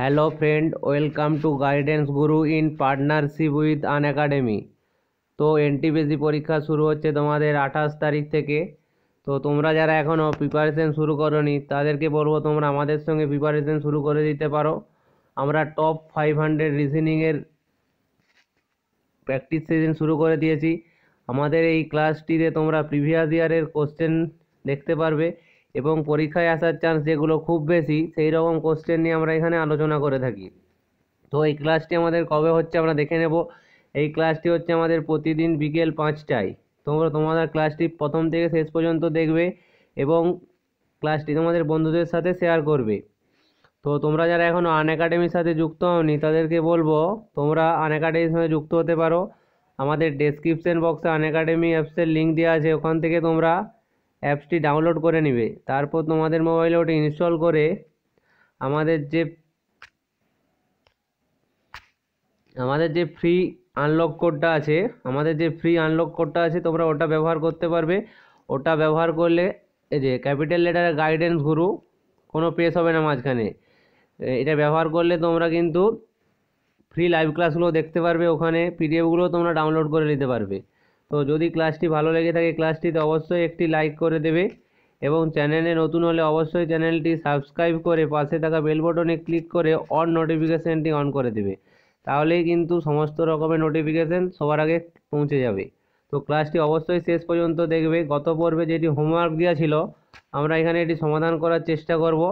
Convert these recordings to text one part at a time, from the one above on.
Hello friend welcome to guidance Guru in partnership with আন academy তো NTPC পরীক্ষা শুরু হচ্ছে তোমাদের আঠাশ তারিখ থেকে তো তোমরা যারা এখনও প্রিপারেশন শুরু করনি তাদেরকে বলবো তোমরা আমাদের সঙ্গে প্রিপারেশন শুরু করে দিতে পারো আমরা টপ ফাইভ হান্ড্রেড রিজনিংয়ের প্র্যাকটিস সেশন শুরু করে দিয়েছি আমাদের এই ক্লাসটিতে তোমরা প্রিভিয়াস ইয়ারের কোশ্চেন দেখতে পারবে এবং পরীক্ষায় আসার চান্স যেগুলো খুব বেশি সেই রকম কোশ্চেন নিয়ে আমরা এখানে আলোচনা করে থাকি তো এই ক্লাসটি আমাদের কবে হচ্ছে আমরা দেখে নেব এই ক্লাসটি হচ্ছে আমাদের প্রতিদিন বিকেল পাঁচটায় তোমরা তোমাদের ক্লাসটি প্রথম থেকে শেষ পর্যন্ত দেখবে এবং ক্লাসটি তোমাদের বন্ধুদের সাথে শেয়ার করবে তো তোমরা যারা এখনও আন একাডেমির সাথে যুক্ত হওনি তাদেরকে বলবো তোমরা আন একাডেমির সাথে যুক্ত হতে পারো আমাদের ডেসক্রিপশন বক্সে আন একাডেমি অ্যাপসের লিঙ্ক দেওয়া আছে ওখান থেকে তোমরা অ্যাপসটি ডাউনলোড করে নিবে তারপর তোমাদের মোবাইলে ওটা ইনস্টল করে আমাদের যে আমাদের যে ফ্রি আনলক কোডটা আছে আমাদের যে ফ্রি আনলক কোডটা আছে তোমরা ওটা ব্যবহার করতে পারবে ওটা ব্যবহার করলে এই যে ক্যাপিটাল লেটারে গাইডেন্স গুরু কোনো পেস হবে না মাঝখানে এটা ব্যবহার করলে তোমরা কিন্তু ফ্রি লাইভ ক্লাসগুলো দেখতে পারবে ওখানে পিডিএফগুলো তোমরা ডাউনলোড করে নিতে পারবে তো যদি ক্লাসটি ভালো লেগে থাকে ক্লাসটিতে অবশ্যই একটি লাইক করে দেবে এবং চ্যানেলে নতুন হলে অবশ্যই চ্যানেলটি সাবস্ক্রাইব করে পাশে থাকা বেল বটনে ক্লিক করে অন নোটিফিকেশানটি অন করে দেবে তাহলেই কিন্তু সমস্ত রকমের নোটিফিকেশান সবার আগে পৌঁছে যাবে তো ক্লাসটি অবশ্যই শেষ পর্যন্ত দেখবে গত পর্বে যেটি হোমওয়ার্ক দেওয়া ছিল আমরা এখানে এটি সমাধান করার চেষ্টা করব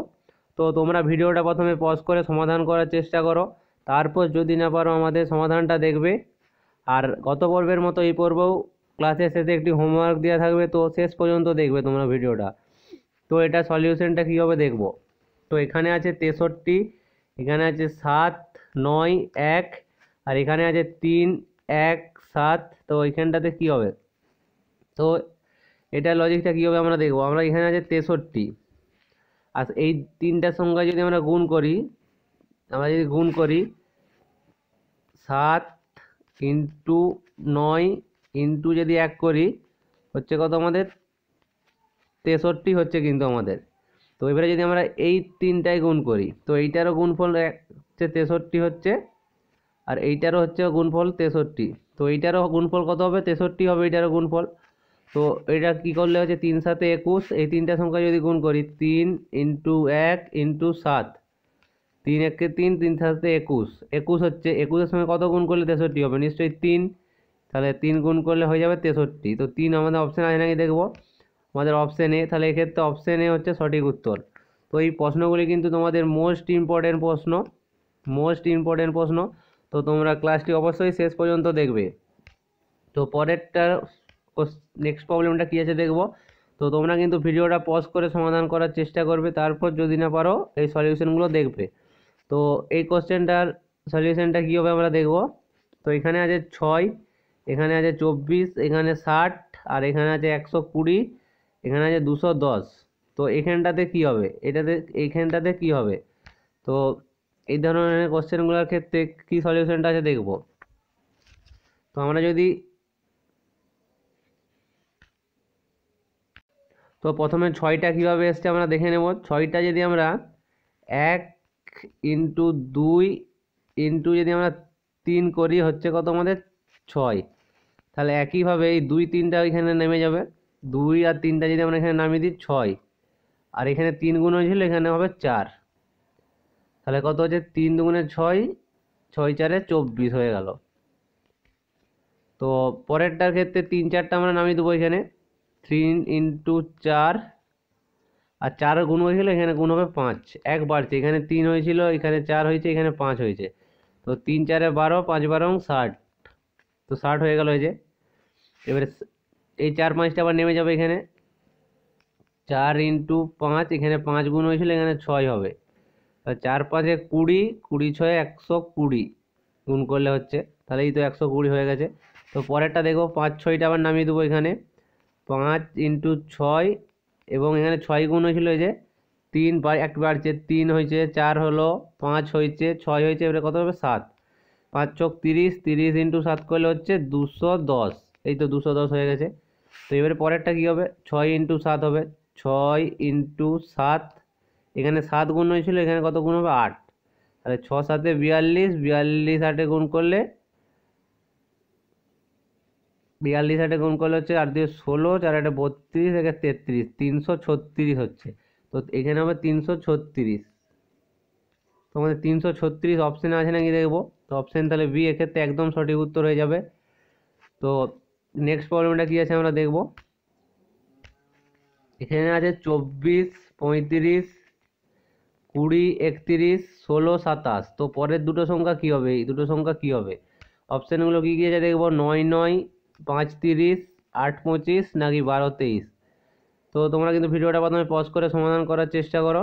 তো তোমরা ভিডিওটা প্রথমে পজ করে সমাধান করার চেষ্টা করো তারপর যদি না পারো আমাদের সমাধানটা দেখবে আর গত পর্বের মতো এই পর্বেও ক্লাসের শেষে একটি হোমওয়ার্ক দেওয়া থাকবে তো শেষ পর্যন্ত দেখবে তোমরা ভিডিওটা তো এটা সলিউশনটা কীভাবে দেখব তো এখানে আছে তেষট্টি এখানে আছে সাত নয় এক আর এখানে আছে তিন এক সাত তো এখানটাতে কী হবে তো এটা লজিকটা কী হবে আমরা দেখব আমরা এখানে আছে তেষট্টি আর এই তিনটা সংখ্যা যদি আমরা গুণ করি আমরা যদি গুণ করি সাত ইন্টু নয় ইন্টু যদি এক করি হচ্ছে কত আমাদের তেষট্টি হচ্ছে কিন্তু আমাদের তো এবারে যদি আমরা এই তিনটায় গুণ করি তো এইটারও গুণফল হচ্ছে তেষট্টি হচ্ছে আর এইটারও হচ্ছে গুণফল তেষট্টি তো এইটারও গুণফল কত হবে তেষট্টি হবে এইটারও গুণফল তো এটা কি করলে হচ্ছে তিন সাথে একুশ এই তিনটা সংখ্যা যদি গুণ করি তিন ইন্টু এক ইন্টু সাত তিন একে তিন তিন সাথে একুশ একুশ হচ্ছে একুশের সঙ্গে কত গুণ করলে তেষট্টি হবে নিশ্চয়ই তিন তাহলে তিন গুণ করলে হয়ে যাবে তেষট্টি তো তিন আমাদের অপশান আছে নাকি দেখবো আমাদের অপশান এ তাহলে এক্ষেত্রে অপশান এ হচ্ছে সঠিক উত্তর তো এই প্রশ্নগুলি কিন্তু তোমাদের মোস্ট ইম্পর্টেন্ট প্রশ্ন মোস্ট ইম্পর্টেন্ট প্রশ্ন তো তোমরা ক্লাসটি অবশ্যই শেষ পর্যন্ত দেখবে তো পরেরটা নেক্সট প্রবলেমটা কী আছে দেখবো তো তোমরা কিন্তু ভিডিওটা পজ করে সমাধান করার চেষ্টা করবে তারপর যদি না পারো এই সলিউশনগুলো দেখবে তো এই কোশ্চেনটার সলিউশনটা কী হবে আমরা দেখব তো এখানে আছে ছয় এখানে আছে চব্বিশ এখানে ষাট আর এখানে আছে একশো কুড়ি এখানে আছে দুশো দশ তো এখানটাতে কি হবে এটাতে এইখানটাতে কি হবে তো এই ধরনের কোশ্চেনগুলোর ক্ষেত্রে কি সলিউশনটা আছে দেখব তো আমরা যদি তো প্রথমে ছয়টা কীভাবে এসছে আমরা দেখে নেব ছয়টা যদি আমরা এক ইন্টু দুই ইন্টু যদি আমরা তিন করি হচ্ছে কত আমাদের ছয় তাহলে একইভাবে এই দুই তিনটা এখানে নেমে যাবে দুই আর তিনটা যদি আমরা এখানে নামিয়ে দিই ছয় আর এখানে তিন গুণ হয়েছিল এখানে হবে চার তাহলে কত হচ্ছে তিন দুগুণে ছয় ছয় চারে চব্বিশ হয়ে গেল তো পরেরটার ক্ষেত্রে তিন চারটা আমরা নামিয়ে দেবো এখানে থ্রি ইন্টু চার আর চার গুণ হয়েছিল এখানে গুণ হবে পাঁচ এক বাড়ছে এখানে তিন হয়েছিল এখানে চার হয়েছে এখানে পাঁচ হয়েছে তো তিন চারে বারো পাঁচ বারো ষাট তো ষাট হয়ে গেল এই যে এবারে এই চার পাঁচটা আবার নেমে যাবে এখানে চার ইন্টু পাঁচ এখানে পাঁচ গুণ হয়েছিল এখানে ছয় হবে চার পাঁচে কুড়ি কুড়ি ছয় একশো কুড়ি গুণ করলে হচ্ছে তাহলে এই তো একশো কুড়ি হয়ে গেছে তো পরেরটা দেখবো পাঁচ ছয়টা আবার নামিয়ে দেবো এখানে পাঁচ ইন্টু ছয় এবং এখানে ছয় গুণ হয়েছিল যে তিন এক বাড়ছে তিন হয়েছে চার হলো পাঁচ হয়েছে ছয় হয়েছে এবারে কত হবে সাত পাঁচ চোখ তিরিশ তিরিশ ইন্টু সাত করলে হচ্ছে দুশো দশ এই তো দুশো দশ হয়ে গেছে তো এবারে পরেরটা কী হবে ছয় ইন্টু সাত হবে ছয় ইন্টু সাত এখানে সাত গুণ হয়েছিল এখানে কত গুণ হবে আট তাহলে ছ সাতে বিয়াল্লিশ বিয়াল্লিশ আটে গুণ করলে বিয়াল্লিশ আটে গুণ করলে হচ্ছে আট দিয়ে ষোলো চার আটে বত্রিশ একে তেত্রিশ তিনশো ছত্রিশ হচ্ছে তো এখানে হবে তিনশো ছত্রিশ তোমাদের তিনশো ছত্রিশ অপশানে আছে নাকি দেখবো তো অপশান তাহলে বি এক্ষেত্রে একদম সঠিক উত্তর হয়ে যাবে তো নেক্সট প্রবলেমটা কী আছে আমরা দেখব এখানে আছে চব্বিশ পঁয়ত্রিশ কুড়ি একত্রিশ ষোলো সাতাশ তো পরের দুটো সংখ্যা কী হবে এই দুটো সংখ্যা কী হবে অপশানগুলো কী কী আছে দেখবো নয় নয় পাঁচ তিরিশ আট পঁচিশ নাকি বারো তেইশ তো তোমরা কিন্তু ভিডিওটা প্রথমে পজ করে সমাধান করার চেষ্টা করো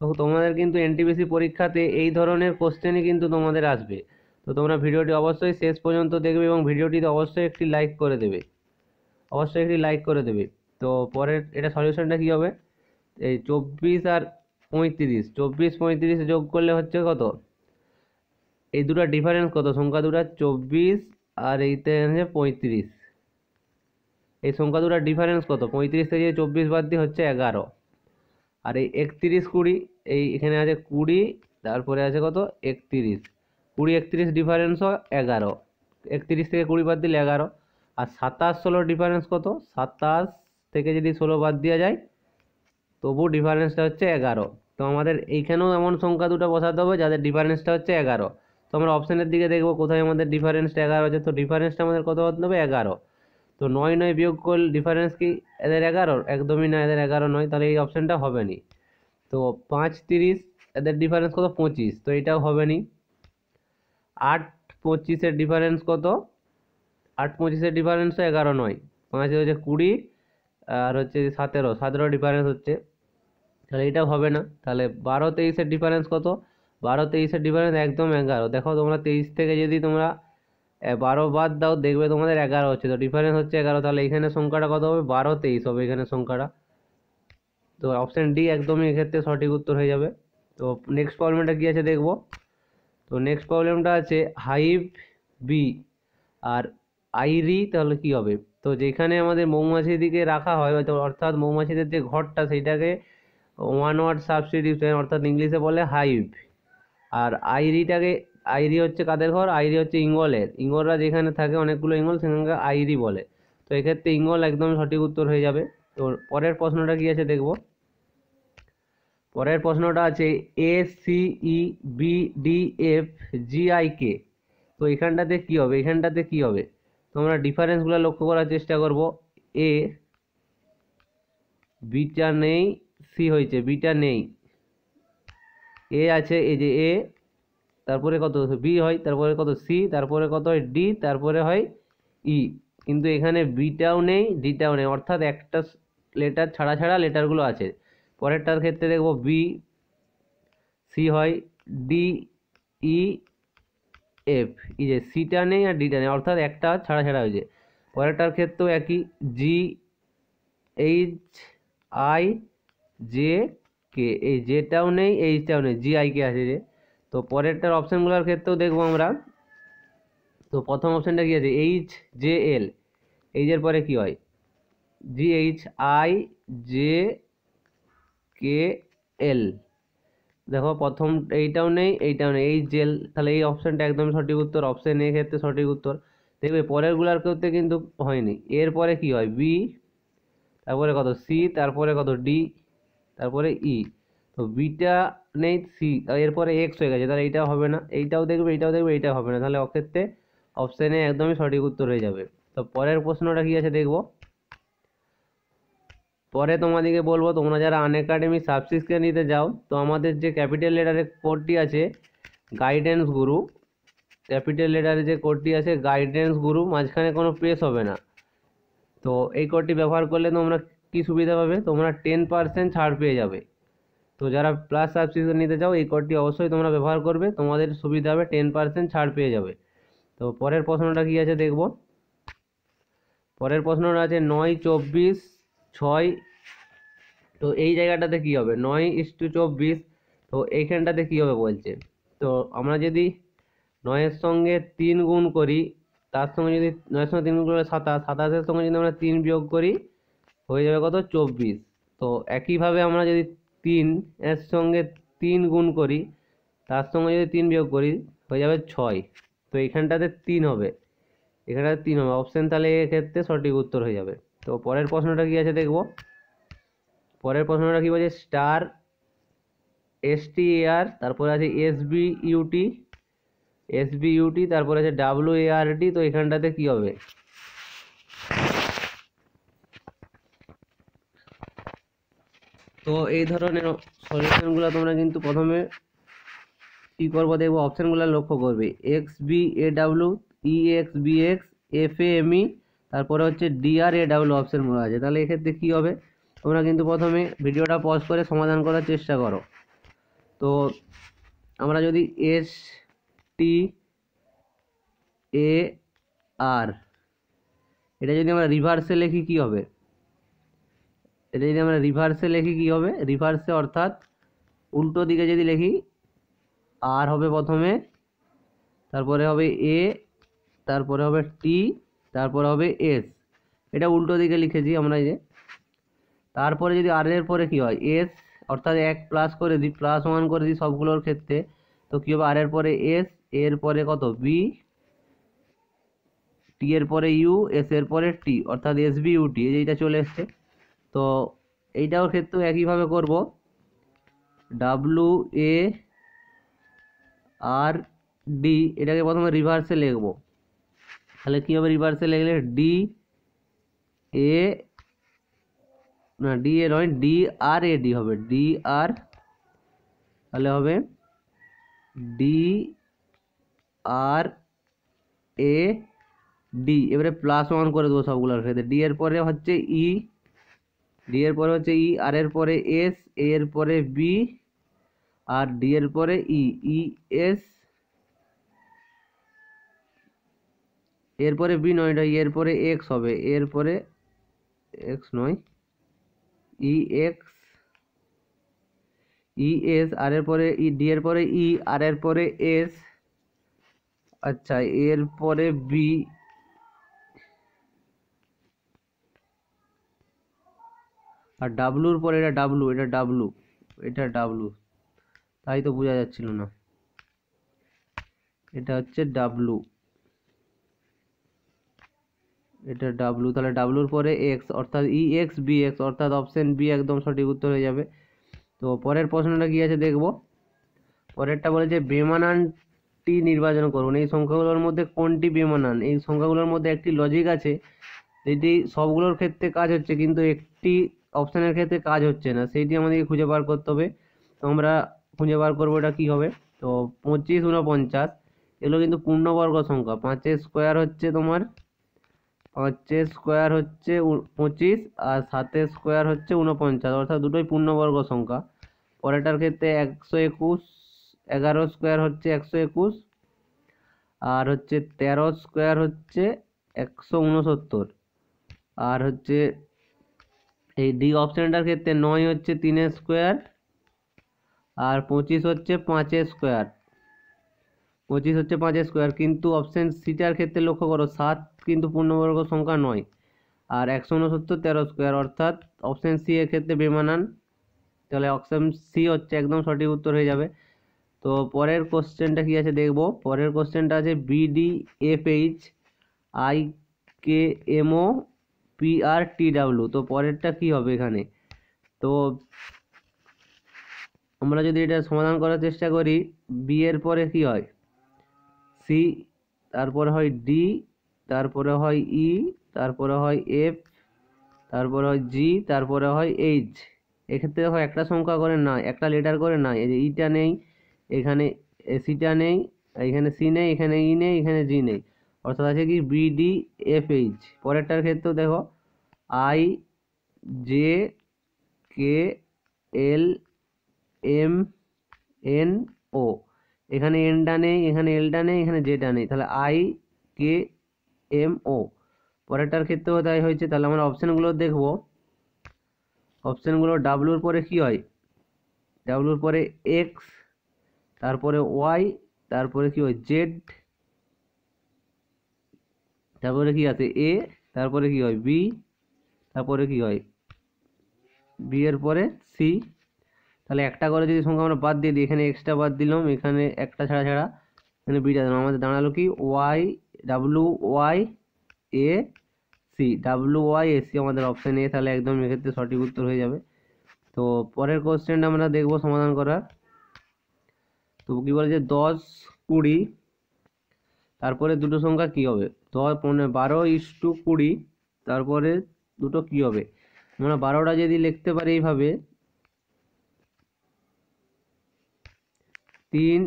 তো তোমাদের কিন্তু এনটিপিসি পরীক্ষাতে এই ধরনের কোশ্চেনই কিন্তু তোমাদের আসবে তো তোমরা ভিডিওটি অবশ্যই শেষ পর্যন্ত দেখবে এবং ভিডিওটিতে অবশ্যই একটি লাইক করে দেবে অবশ্যই একটি লাইক করে দেবে তো পরের এটা সলিউশনটা কী হবে এই চব্বিশ আর পঁয়ত্রিশ চব্বিশ পঁয়ত্রিশ যোগ করলে হচ্ছে কত এই দুটো ডিফারেন্স কত সংখ্যা দুটো চব্বিশ আর এইতে আছে পঁয়ত্রিশ এই সংখ্যা দুটার ডিফারেন্স কত পঁয়ত্রিশ থেকে চব্বিশ বাদ দিয়ে হচ্ছে এগারো আর এই একত্রিশ কুড়ি এই এখানে আছে কুড়ি তারপরে আছে কত একত্রিশ কুড়ি একত্রিশ ডিফারেন্স এগারো একত্রিশ থেকে কুড়ি বাদ দিলে এগারো আর সাতাশ ষোলো ডিফারেন্স কত সাতাশ থেকে যদি ষোলো বাদ দেওয়া যায় তবু ডিফারেন্সটা হচ্ছে এগারো তো আমাদের এইখানেও এমন সংখ্যা দুটো বসাতে হবে যাদের ডিফারেন্সটা হচ্ছে এগারো তো আমরা অপশানের দিকে দেখব কোথায় আমাদের ডিফারেন্সটা এগারো আছে তো ডিফারেন্সটা আমাদের কত হতে হবে এগারো তো নয় নয় বিয়োগ করলে ডিফারেন্স কি এদের এগারো একদমই না এদের এগারো নয় তাহলে এই অপশানটা হবে নি তো পাঁচ তিরিশ এদের ডিফারেন্স কত পঁচিশ তো এটাও হবে নি আট পঁচিশের ডিফারেন্স কত আট পঁচিশের ডিফারেন্সও এগারো নয় পাঁচ হচ্ছে কুড়ি আর হচ্ছে সতেরো সতেরো ডিফারেন্স হচ্ছে তাহলে এটা হবে না তাহলে বারো তেইশের ডিফারেন্স কত বারো তেইশের ডিফারেন্স একদম এগারো দেখো তোমরা তেইশ থেকে যদি তোমরা বারো বাদ দাও দেখবে তোমাদের এগারো হচ্ছে তো ডিফারেন্স হচ্ছে এগারো তাহলে এখানে সংখ্যাটা কত হবে বারো তেইশ হবে এখানে সংখ্যাটা তো অপশান ডি একদমই এক্ষেত্রে সঠিক উত্তর হয়ে যাবে তো নেক্সট প্রবলেমটা কী আছে দেখব তো নেক্সট প্রবলেমটা আছে হাইভ বি আর আইরি তাহলে কি হবে তো যেখানে আমাদের মৌমাছিদিকে রাখা হয় অর্থাৎ মৌমাছিদের যে ঘরটা সেইটাকে ওয়ান ওয়ার্ড সাবস্টিটিউশন অর্থাৎ ইংলিশে বলে হাইভ আর আইরিটাকে আইরি হচ্ছে কাদের ঘর আইরি হচ্ছে ইঙ্গলের ইঙ্গলরা যেখানে থাকে অনেকগুলো ইঙ্গল সেখানকার আইরি বলে তো এক্ষেত্রে ইঙ্গল একদম সঠিক উত্তর হয়ে যাবে তো পরের প্রশ্নটা কি আছে দেখব পরের প্রশ্নটা আছে A C E B D F G I K তো এখানটাতে কি হবে এখানটাতে কি হবে তোমরা ডিফারেন্সগুলো লক্ষ্য করার চেষ্টা করব এ বিটা নেই সি হয়েছে বিটা নেই এ আছে এই যে এ তারপরে কত বি হয় তারপরে কত সি তারপরে কত হয় ডি তারপরে হয় ই e। কিন্তু এখানে বিটাও নেই ডিটাও নেই অর্থাৎ একটা লেটার ছাড়া ছাড়া লেটারগুলো আছে পরেরটার ক্ষেত্রে দেখব বি সি হয় ডি ই এফ ই যে সিটা নেই আর ডিটা নেই অর্থাৎ একটা ছাড়া ছাড়া হয়েছে পরেরটার ক্ষেত্রেও একই G H I J K এই যেটাও নেই এইচটাও নেই কে আছে যে তো পরেরটার অপশানগুলোর ক্ষেত্রেও দেখবো আমরা তো প্রথম অপশানটা কী আছে এইচ জে এল এইচের পরে কি হয় G H I J K L দেখো প্রথম এইটাও নেই এইটাও নেই এইচ জেল তাহলে এই অপশানটা একদম সঠিক উত্তর অপশান এ ক্ষেত্রে সঠিক উত্তর দেখবে পরেরগুলোর ক্ষেত্রে কিন্তু হয়নি এরপরে কি হয় বি তারপরে কত সি তারপরে কত ডি তারপরে ই e। তো বিটা নেই সি এরপরে এক্স হয়ে গেছে তাহলে এইটা হবে না এইটাও দেখবে এইটাও দেখবে এইটা হবে না তাহলে অক্ষেত্রে অপশানে একদমই সঠিক উত্তর হয়ে যাবে তো পরের প্রশ্নটা কী আছে দেখব পরে তোমাদেরকে বলবো তোমরা যারা আনএকাডেমি সাবসিস্কে নিতে যাও তো আমাদের যে ক্যাপিটাল লেটারের কোডটি আছে গাইডেন্স গুরু ক্যাপিটাল লেটারে যে কোডটি আছে গাইডেন্স গুরু মাঝখানে কোনো পেস হবে না তো এই কোডটি ব্যবহার করলে তোমরা কি সুবিধা পাবে তোমরা টেন পার্সেন্ট ছাড় পেয়ে যাবে তো যারা প্লাস সাবস্ক্রিপশন নিতে চাও এই কোডটি অবশ্যই তোমরা ব্যবহার করবে তোমাদের সুবিধা হবে টেন পার্সেন্ট ছাড় পেয়ে যাবে তো পরের প্রশ্নটা কী আছে দেখব পরের প্রশ্নটা আছে নয় চব্বিশ ছয় তো এই জায়গাটাতে কী হবে নয় ইস টু চব্বিশ তো এইখানটাতে কী হবে বলছে তো আমরা যদি নয়ের সঙ্গে তিন গুণ করি তার সঙ্গে যদি নয়ের সঙ্গে তিন গুণ করি সাতাশ সাতাশের সঙ্গে যদি আমরা তিন বিয়োগ করি হয়ে যাবে কত চব্বিশ তো একইভাবে আমরা যদি তিন এর সঙ্গে তিন গুণ করি তার সঙ্গে যদি তিন বিয়োগ করি হয়ে যাবে ছয় তো এখানটাতে তিন হবে এখানটাতে তিন হবে অপশান তাহলে এক্ষেত্রে সঠিক উত্তর হয়ে যাবে তো পরের প্রশ্নটা কি আছে দেখব পরের প্রশ্নটা কি বলছে স্টার এসটি আর তারপরে আছে এসবি ইউটি এসবি ইউটি তারপরে আছে ডাব্লিউ এ আর ডি তো এখানটাতে কি হবে তো এই ধরনের সলিউশনগুলো তোমরা কিন্তু প্রথমে কী করবো দেখবো অপশানগুলো লক্ষ্য করবে X B A W E X B X F A M E তারপরে হচ্ছে ডিআর এ ডাব্লু অপশান বলা আছে তাহলে এক্ষেত্রে কী হবে তোমরা কিন্তু প্রথমে ভিডিওটা পজ করে সমাধান করার চেষ্টা করো তো আমরা যদি এস টি এ আর এটা যদি আমরা রিভার্সে লিখি কী হবে এটা যদি আমরা রিভার্সে লিখি কি হবে রিভার্সে অর্থাৎ উল্টো দিকে যদি লিখি আর হবে প্রথমে তারপরে হবে এ তারপরে হবে টি তারপরে হবে এস এটা উল্টো দিকে লিখেছি আমরা এই যে তারপরে যদি আর এর পরে কি হয় এস অর্থাৎ এক প্লাস করে দিই প্লাস ওয়ান করে দিই সবগুলোর ক্ষেত্রে তো কী হবে আর এর পরে এস এর পরে কত বি টি এর পরে ইউ এস এর পরে টি অর্থাৎ এস বি ইউটি এইটা চলে এসছে তো এইটাও ক্ষেত্রেও একইভাবে করব ডাব্লু এ আর ডি এটাকে প্রথমে রিভার্সে লিখব তাহলে কী হবে রিভার্সে লিখলে ডি এ না ডি এ নয় ডি আর এ ডি হবে ডি আর তাহলে হবে ডি আর এ ডি এবারে প্লাস ওয়ান করে দেবো সবগুলোর ক্ষেত্রে ডি এর পরে হচ্ছে ই e ডি এর পরে হচ্ছে ই আর এর পরে এস এ এর পরে বি আর ডি এর পরে ই ই এস এরপরে বি নয় এটা এরপরে এক্স হবে এরপরে এক্স নয় ই এক্স ই এস আর এর পরে ই ডি এর পরে ই আর এর পরে এস আচ্ছা এরপরে বি আর ডাব্লুর পরে এটা ডাব্লু এটা ডাব্লু এটা ডাব্লু তাই তো বোঝা যাচ্ছিল না এটা হচ্ছে ডাব্লু এটা ডাব্লু তাহলে ডাব্লুর পরে এক্স অর্থাৎ ই এক্স বি এক্স অর্থাৎ অপশান বি একদম সঠিক উত্তর হয়ে যাবে তো পরের প্রশ্নটা কী আছে দেখব পরেরটা বলেছে বেমানানটি নির্বাচন করুন এই সংখ্যাগুলোর মধ্যে কোনটি বেমানান এই সংখ্যাগুলোর মধ্যে একটি লজিক আছে এটি সবগুলোর ক্ষেত্রে কাজ হচ্ছে কিন্তু একটি অপশানের ক্ষেত্রে কাজ হচ্ছে না সেইটি আমাদেরকে খুঁজে বার করতে হবে তো আমরা খুঁজে বার করবো এটা কী হবে তো পঁচিশ উনপঞ্চাশ এগুলো কিন্তু পূর্ণবর্গ সংখ্যা পাঁচের স্কোয়ার হচ্ছে তোমার পাঁচের স্কোয়ার হচ্ছে পঁচিশ আর সাতের স্কোয়ার হচ্ছে উনপঞ্চাশ অর্থাৎ দুটোই পূর্ণবর্গ সংখ্যা পরেরটার ক্ষেত্রে একশো একুশ এগারো স্কোয়ার হচ্ছে একশো একুশ আর হচ্ছে তেরো স্কোয়ার হচ্ছে একশো উনসত্তর আর হচ্ছে এই ডি অপশানটার ক্ষেত্রে নয় হচ্ছে তিনের স্কোয়ার আর পঁচিশ হচ্ছে পাঁচের স্কোয়ার পঁচিশ হচ্ছে পাঁচের স্কোয়ার কিন্তু অপশান সিটার ক্ষেত্রে লক্ষ্য করো সাত কিন্তু পূর্ণবর্গ সংখ্যা নয় আর একশো উনসত্তর তেরো স্কোয়ার অর্থাৎ অপশান সি এর ক্ষেত্রে বেমানান তাহলে অপশান সি হচ্ছে একদম সঠিক উত্তর হয়ে যাবে তো পরের কোশ্চেনটা কি আছে দেখব পরের কোশ্চেনটা আছে B D F H I K M O P R T W তো পরেরটা কি হবে এখানে তো আমরা যদি এটা সমাধান করার চেষ্টা করি বি এর পরে কি হয় সি তারপরে হয় ডি তারপরে হয় ই e, তারপরে হয় এফ তারপরে হয় জি তারপরে হয় এইচ এক্ষেত্রে দেখো একটা সংখ্যা করে না একটা লেটার করে না এই যে ইটা e নেই এখানে সিটা নেই এখানে সি নেই এখানে ই e নেই এখানে জি নেই অর্থাৎ আছে কি বিডি এফ এইচ পরেরটার ক্ষেত্রেও দেখো I J K L M N O এখানে এনটা নেই এখানে এলটা নেই এখানে জেটা নেই তাহলে আই কে এম ও পরেরটার ক্ষেত্রেও তাই হয়েছে তাহলে আমরা অপশানগুলো দেখবো অপশানগুলো ডাব্লুর পরে কি হয় ডাব্লুর পরে এক্স তারপরে ওয়াই তারপরে কি হয় জেড তারপরে কি আছে এ তারপরে কি হয় বি তারপরে কি হয় বি এর পরে সি তাহলে একটা করে যদি সংখ্যা আমরা বাদ দিয়ে দিই এখানে এক্সট্রা বাদ দিলাম এখানে একটা ছাড়া ছাড়া এখানে বিটা দিলাম আমাদের দাঁড়ালো কি Y W Y A C W Y A C আমাদের অপশান এ তাহলে একদম এক্ষেত্রে সঠিক উত্তর হয়ে যাবে তো পরের কোশ্চেনটা আমরা দেখব সমাধান করার তো কী বলে যে দশ কুড়ি তারপরে দুটো সংখ্যা কি হবে দশ পনেরো বারো ইস টু কুড়ি তারপরে দুটো কি হবে আমরা মানে বারোটা যদি লিখতে পারি এইভাবে তিন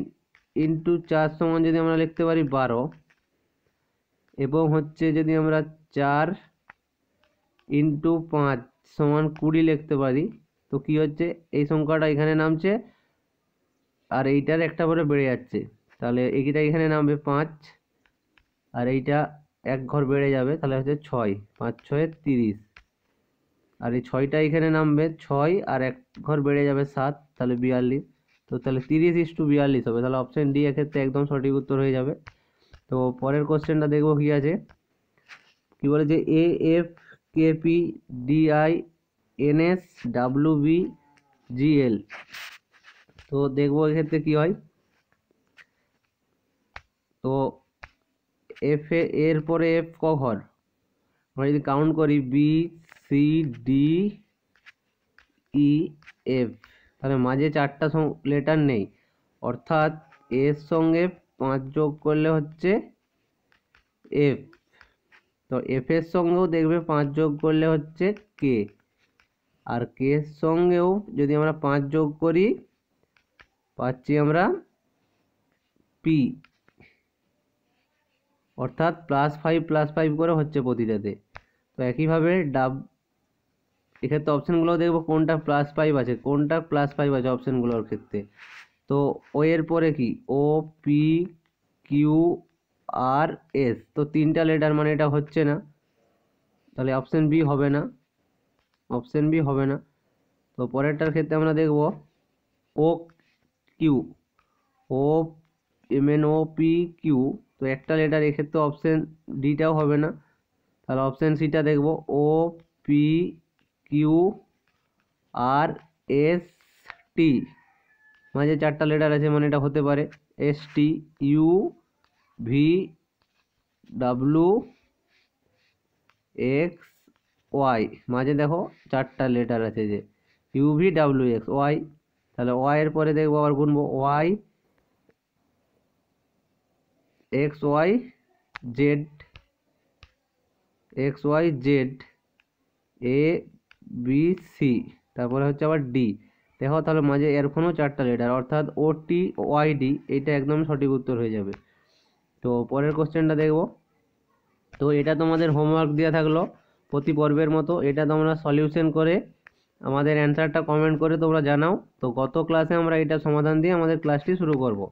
ইন্টু চার সমান যদি আমরা লিখতে পারি বারো এবং হচ্ছে যদি আমরা চার ইন্টু পাঁচ সমান কুড়ি লিখতে পারি তো কি হচ্ছে এই সংখ্যাটা এখানে নামছে আর এইটার একটা করে বেড়ে যাচ্ছে তাহলে এইটা এখানে নামবে পাঁচ আর এইটা এক ঘর বেড়ে যাবে তাহলে হচ্ছে ছয় পাঁচ ছয় তিরিশ আর এই ছয়টা এখানে নামবে ছয় আর এক ঘর বেড়ে যাবে সাত তাহলে বিয়াল্লিশ তো তাহলে তিরিশ ইস টু বিয়াল্লিশ হবে তাহলে অপশান ডি এক্ষেত্রে একদম সঠিক উত্তর হয়ে যাবে তো পরের কোশ্চেনটা দেখবো কী আছে কী বলে যে A F K P D I N S W B G L তো দেখবো এক্ষেত্রে কী হয় তো এফ এর পরে এফ ক আমরা যদি কাউন্ট করি B C D E F তাহলে মাঝে চারটা লেটার নেই অর্থাৎ এর সঙ্গে পাঁচ যোগ করলে হচ্ছে এফ তো এফ এর সঙ্গেও দেখবে পাঁচ যোগ করলে হচ্ছে কে আর কে সঙ্গেও যদি আমরা পাঁচ যোগ করি পাচ্ছি আমরা পি অর্থাৎ প্লাস ফাইভ প্লাস ফাইভ করে হচ্ছে প্রতিটাতে তো একইভাবে ডাব এক্ষেত্রে অপশানগুলো দেখবো কোনটা প্লাস ফাইভ আছে কোনটা প্লাস ফাইভ আছে অপশানগুলোর ক্ষেত্রে তো ও এর পরে কি O P Q R S তো তিনটা লেটার মানে এটা হচ্ছে না তাহলে অপশান বি হবে না অপশান বি হবে না তো পরেরটার ক্ষেত্রে আমরা দেখব O Q O M N O P Q তো একটা লেটার এক্ষেত্রে অপশান ডিটাও হবে না তাহলে অপশান সিটা দেখব O P Q R S T মাঝে চারটা লেটার আছে মানে এটা হতে পারে S T U V W X Y মাঝে দেখো চারটা লেটার আছে যে U V W X Y তাহলে ওয়াই এর পরে দেখবো আবার গুনবো Y X Y Z X Y Z A B C তারপরে হচ্ছে আবার ডি দেখো তাহলে মাঝে এর চারটা লেটার অর্থাৎ ও টি ওয়াই ডি এটা একদম সঠিক উত্তর হয়ে যাবে তো পরের কোশ্চেনটা দেখব তো এটা তোমাদের হোমওয়ার্ক দেওয়া থাকলো প্রতি পর্বের মতো এটা তোমরা সলিউশন করে আমাদের অ্যান্সারটা কমেন্ট করে তোমরা জানাও তো গত ক্লাসে আমরা এটা সমাধান দিয়ে আমাদের ক্লাসটি শুরু করবো